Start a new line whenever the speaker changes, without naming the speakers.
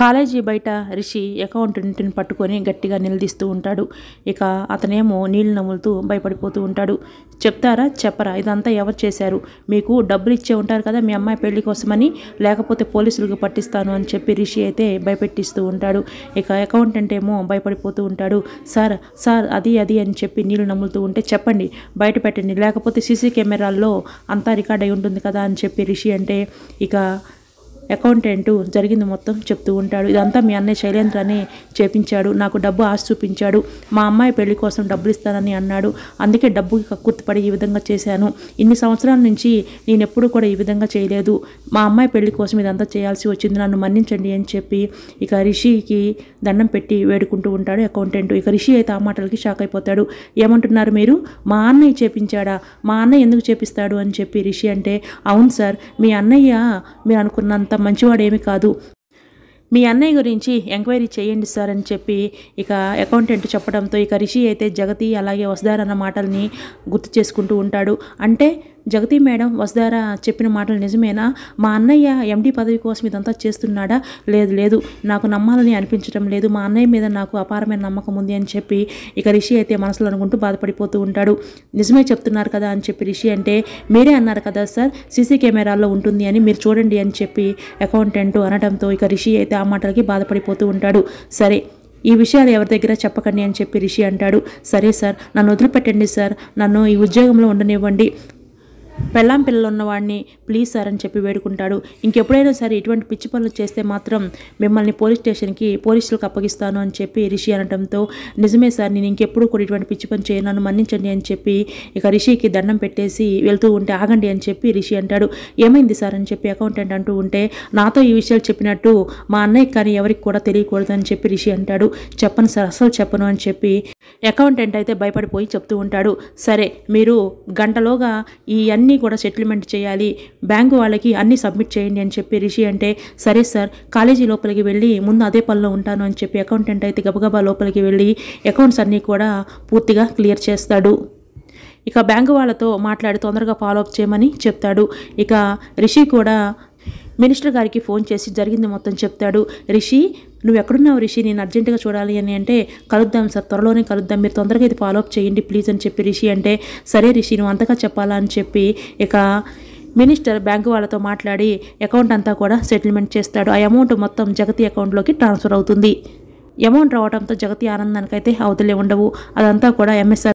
college బయట రిషి అకౌంటెంట్ని పట్టుకొని గట్టిగా నిలదీస్తూ ఉంటాడు ఇక అతనేమో నీళ్ళు నములుతూ భయపడిపోతూ ఉంటాడు చెప్తారా చెప్పరా ఇదంతా ఎవరు చేశారు మీకు డబ్బులు ఇచ్చే ఉంటారు కదా మీ అమ్మాయి పెళ్లి కోసమని లేకపోతే పోలీసులకు పట్టిస్తాను అని చెప్పి రిషి అయితే భయపెట్టిస్తూ ఉంటాడు ఇక అకౌంటెంట్ ఏమో భయపడిపోతూ ఉంటాడు సార్ సార్ అది అది అని చెప్పి నీళ్ళు నములుతూ ఉంటే చెప్పండి బయట పెట్టండి లేకపోతే సీసీ కెమెరాల్లో అంతా రికార్డ్ అయి ఉంటుంది కదా అని చెప్పి రిషి అంటే ఇక అకౌంటెంట్ జరిగింది మొత్తం చెప్తూ ఉంటాడు ఇదంతా మీ అన్నయ్య శైలేంద్ర అని చేపించాడు నాకు డబ్బు ఆశ చూపించాడు మా అమ్మాయి పెళ్లి కోసం డబ్బులు ఇస్తానని అన్నాడు అందుకే డబ్బుకి కక్కుర్తిపడి ఈ విధంగా చేశాను ఇన్ని సంవత్సరాల నుంచి నేను ఎప్పుడు కూడా ఈ విధంగా చేయలేదు మా అమ్మాయి పెళ్లి కోసం ఇదంతా చేయాల్సి వచ్చింది నన్ను మన్నించండి అని చెప్పి ఇక రిషికి దండం పెట్టి వేడుకుంటూ ఉంటాడు అకౌంటెంట్ ఇక రిషి అయితే ఆ మాటలకి షాక్ అయిపోతాడు ఏమంటున్నారు మీరు మా అన్నయ్య చేపించాడా మా అన్నయ్య ఎందుకు చేపిస్తాడు అని చెప్పి రిషి అంటే అవును సార్ మీ అన్నయ్య మీరు అనుకున్నంత అంత మంచివాడేమీ కాదు మీ అన్నయ్య గురించి ఎంక్వైరీ చేయండి సార్ అని చెప్పి ఇక అకౌంటెంట్ చెప్పడంతో ఇక రిషి అయితే జగతి అలాగే వసదారన్న మాటల్ని గుర్తు చేసుకుంటూ ఉంటాడు అంటే జగతి మేడం వసుధార చెప్పిన మాటలు నిజమేనా మా అన్నయ్య ఎండి పదవి కోసం ఇదంతా చేస్తున్నాడా లేదు లేదు నాకు నమ్మాలని అనిపించడం లేదు మా అన్నయ్య మీద నాకు అపారమైన నమ్మకం ఉంది అని చెప్పి ఇక రిషి అయితే మనసులో అనుకుంటూ బాధపడిపోతూ ఉంటాడు నిజమే చెప్తున్నారు కదా అని చెప్పి రిషి అంటే మీరే అన్నారు కదా సార్ సీసీ కెమెరాల్లో ఉంటుంది అని మీరు చూడండి అని చెప్పి అకౌంటెంట్ అనడంతో ఇక రిషి అయితే ఆ మాటలకి బాధపడిపోతూ ఉంటాడు సరే ఈ విషయాలు ఎవరి దగ్గర చెప్పకండి అని చెప్పి రిషి అంటాడు సరే సార్ నన్ను వదిలిపెట్టండి సార్ నన్ను ఈ ఉద్యోగంలో ఉండనివ్వండి పెళ్ళాం పిల్లలు ఉన్నవాడిని ప్లీజ్ సార్ అని చెప్పి వేడుకుంటాడు ఇంకెప్పుడైనా సరే ఇటువంటి పిచ్చి పనులు చేస్తే మాత్రం మిమ్మల్ని పోలీస్ స్టేషన్కి పోలీసులకు అప్పగిస్తాను అని చెప్పి రిషి అనడంతో నిజమే సార్ నేను ఇంకెప్పుడు కూడా ఇటువంటి పిచ్చి పని చేయను మన్నించండి అని చెప్పి ఇక రిషికి దండం పెట్టేసి వెళ్తూ ఉంటే ఆగండి అని చెప్పి రిషి అంటాడు ఏమైంది సార్ అని చెప్పి అకౌంటెంట్ అంటూ ఉంటే నాతో ఈ విషయాలు చెప్పినట్టు మా అన్నయ్య కానీ ఎవరికి కూడా తెలియకూడదు అని చెప్పి రిషి అంటాడు చెప్పను సార్ అసలు చెప్పను అని చెప్పి అకౌంటెంట్ అయితే భయపడిపోయి చెప్తూ ఉంటాడు సరే మీరు గంటలోగా ఈ అన్నీ కూడా సెటిల్మెంట్ చేయాలి బ్యాంకు వాళ్ళకి అన్నీ సబ్మిట్ చేయండి అని చెప్పి రిషి అంటే సరే సార్ కాలేజీ లోపలికి వెళ్ళి ముందు అదే పనిలో ఉంటాను అని చెప్పి అకౌంటెంట్ అయితే గబగబా లోపలికి వెళ్ళి అకౌంట్స్ అన్నీ కూడా పూర్తిగా క్లియర్ చేస్తాడు ఇక బ్యాంకు వాళ్ళతో మాట్లాడి తొందరగా ఫాలోఅప్ చేయమని చెప్తాడు ఇక రిషి కూడా మినిస్టర్ గారికి ఫోన్ చేసి జరిగింది మొత్తం చెప్తాడు రిషి నువ్వు ఎక్కడున్నావు రిషి నేను అర్జెంటుగా చూడాలి అని అంటే కలుద్దాం సార్ త్వరలోనే కలుద్దాం మీరు తొందరగా ఇది ఫాలోఅప్ చేయండి ప్లీజ్ అని చెప్పి రిషి అంటే సరే రిషి నువ్వు అంతగా చెప్పాలా అని చెప్పి ఇక మినిస్టర్ బ్యాంకు వాళ్ళతో మాట్లాడి అకౌంట్ అంతా కూడా సెటిల్మెంట్ చేస్తాడు ఆ అమౌంట్ మొత్తం జగతి అకౌంట్లోకి ట్రాన్స్ఫర్ అవుతుంది అమౌంట్ రావడంతో జగతి ఆనందానికైతే అవతలే ఉండవు అదంతా కూడా ఎంఎస్ఆర్